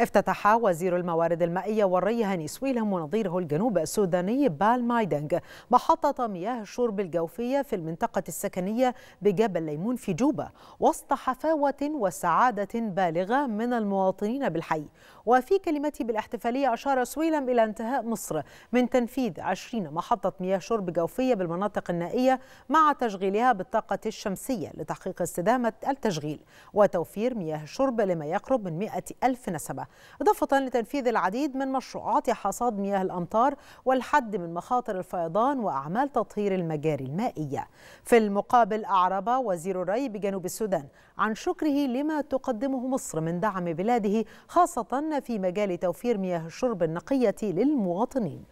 افتتح وزير الموارد المائية والري هاني سويلم ونظيره الجنوب السوداني بال مايدنج محطة مياه الشرب الجوفية في المنطقة السكنية بجبل ليمون في جوبا وسط حفاوة وسعادة بالغة من المواطنين بالحي وفي كلمته بالاحتفالية أشار سويلم إلى انتهاء مصر من تنفيذ 20 محطة مياه شرب جوفية بالمناطق النائية مع تشغيلها بالطاقة الشمسية لتحقيق استدامة التشغيل وتوفير مياه الشرب لما يقرب من 100 ألف نسمة إضافة لتنفيذ العديد من مشروعات حصاد مياه الأمطار والحد من مخاطر الفيضان وأعمال تطهير المجاري المائية في المقابل أعرب وزير الري بجنوب السودان عن شكره لما تقدمه مصر من دعم بلاده خاصة في مجال توفير مياه الشرب النقية للمواطنين